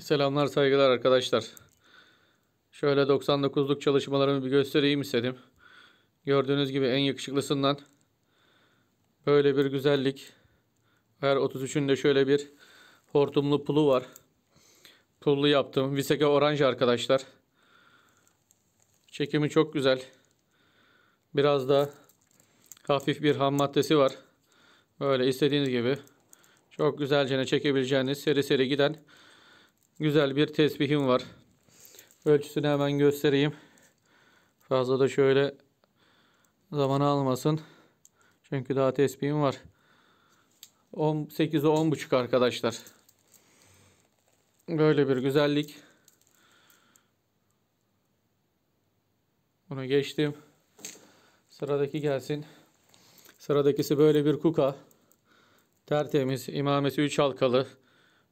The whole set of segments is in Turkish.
Selamlar saygılar arkadaşlar. Şöyle 99'luk çalışmalarımı bir göstereyim istedim. Gördüğünüz gibi en yakışıklısından böyle bir güzellik. Her 33'ünde şöyle bir hortumlu pulu var. Pullu yaptım. Viseke orange arkadaşlar. Çekimi çok güzel. Biraz da hafif bir ham maddesi var. Böyle istediğiniz gibi çok güzelce çekebileceğiniz seri seri giden Güzel bir tesbihim var. Ölçüsünü hemen göstereyim. Fazla da şöyle zamanı almasın. Çünkü daha tesbihim var. 18'e 10.5 arkadaşlar. Böyle bir güzellik. Bunu geçtim. Sıradaki gelsin. Sıradakisi böyle bir kuka. Tertemiz. İmamesi 3 halkalı.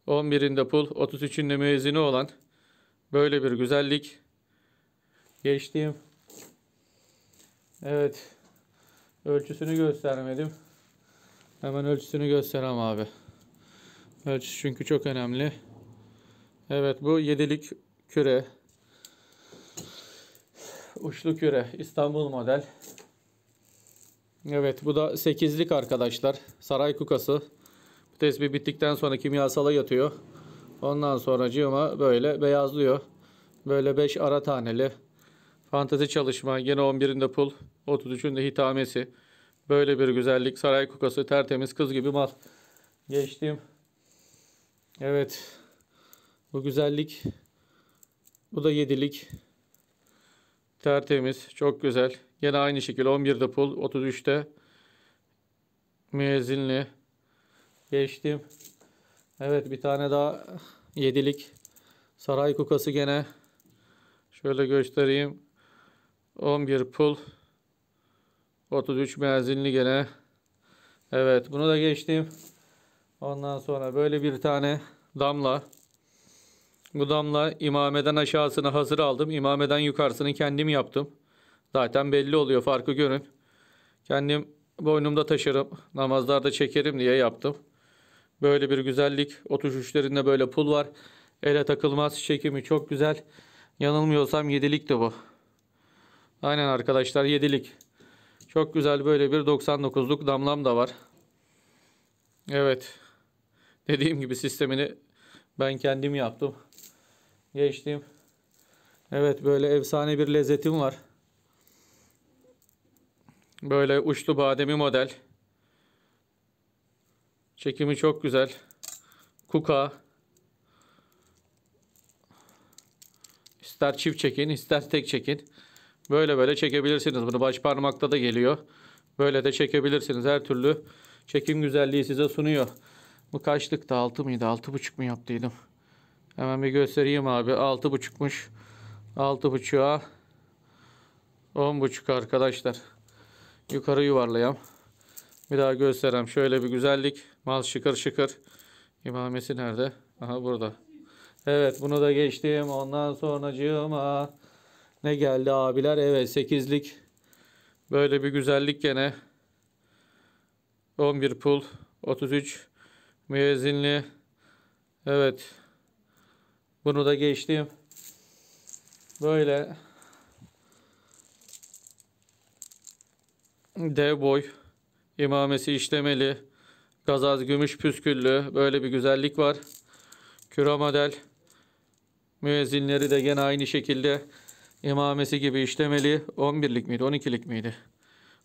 11'inde pul, 33'ünde müezzini olan böyle bir güzellik. Geçtiğim Evet. Ölçüsünü göstermedim. Hemen ölçüsünü gösterem abi. Ölçüsü çünkü çok önemli. Evet bu 7'lik küre. Uçlu küre. İstanbul model. Evet bu da 8'lik arkadaşlar. Saray kukası. Tespih bittikten sonra kimyasala yatıyor. Ondan sonra cıma böyle beyazlıyor. Böyle 5 ara taneli. Fantezi çalışma. Gene 11'inde pul. 33'ünde hitamesi. Böyle bir güzellik. Saray kukası tertemiz kız gibi mal. Geçtim. Evet. Bu güzellik. Bu da 7'lik. Tertemiz. Çok güzel. Gene aynı şekilde 11'de pul. 33'te müezzinli. Geçtim. Evet bir tane daha yedilik saray kukası gene. Şöyle göstereyim. 11 pul. 33 benzinli gene. Evet bunu da geçtim. Ondan sonra böyle bir tane damla. Bu damla imameden aşağısını hazır aldım. İmameden yukarısını kendim yaptım. Zaten belli oluyor farkı görün. Kendim boynumda taşırım. Namazlarda çekerim diye yaptım. Böyle bir güzellik. 33'lerinde böyle pul var. Ele takılmaz. Çekimi çok güzel. Yanılmıyorsam 7'lik de bu. Aynen arkadaşlar 7'lik. Çok güzel böyle bir 99'luk damlam da var. Evet. Dediğim gibi sistemini ben kendim yaptım. Geçtim. Evet böyle efsane bir lezzetim var. Böyle uçlu bademi model. Çekimi çok güzel. Kuka. İster çift çekin, ister tek çekin. Böyle böyle çekebilirsiniz. Bunu baş parmakta da geliyor. Böyle de çekebilirsiniz. Her türlü çekim güzelliği size sunuyor. Bu kaçlıktı? 6 mıydı? 6,5 mu yaptıydım? Hemen bir göstereyim abi. 6,5'muş. 6,5'a 10,5 arkadaşlar. Yukarı yuvarlayalım. Bir daha göstereyim. Şöyle bir güzellik. Mal şıkır şıkır. İmamesi nerede? Aha burada. Evet bunu da geçtim. Ondan sonra cığıma ne geldi abiler? Evet 8'lik. Böyle bir güzellik gene. 11 pul. 33 müezzinli. Evet. Bunu da geçtim. Böyle dev boy İmamesi işlemeli. Gazaz gümüş püsküllü. Böyle bir güzellik var. Küra model. Müezzinleri de gene aynı şekilde imamesi gibi işlemeli. 11'lik miydi? 12'lik miydi?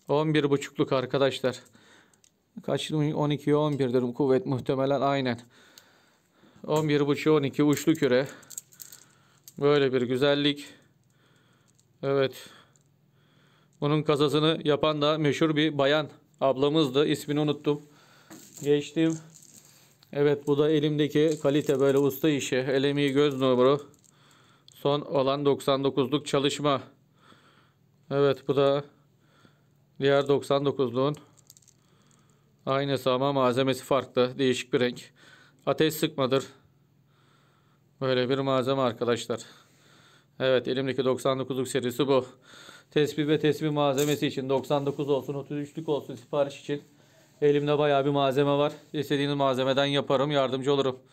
11.5'luk arkadaşlar. Kaç? 12'ye 11'dir kuvvet muhtemelen aynen. 11.5'e 12 uçlu küre. Böyle bir güzellik. Evet. Bunun kazasını yapan da meşhur bir bayan ablamızdı. ismini unuttum. Geçtim. Evet bu da elimdeki kalite böyle usta işi. Elemi göz numru. Son olan 99'luk çalışma. Evet bu da diğer 99'luğun aynısı ama malzemesi farklı. Değişik bir renk. Ateş sıkmadır. Böyle bir malzeme arkadaşlar. Evet elimdeki 99'luk serisi bu. Tespih ve tespih malzemesi için 99 olsun 33'lük olsun sipariş için elimde baya bir malzeme var. İstediğiniz malzemeden yaparım yardımcı olurum.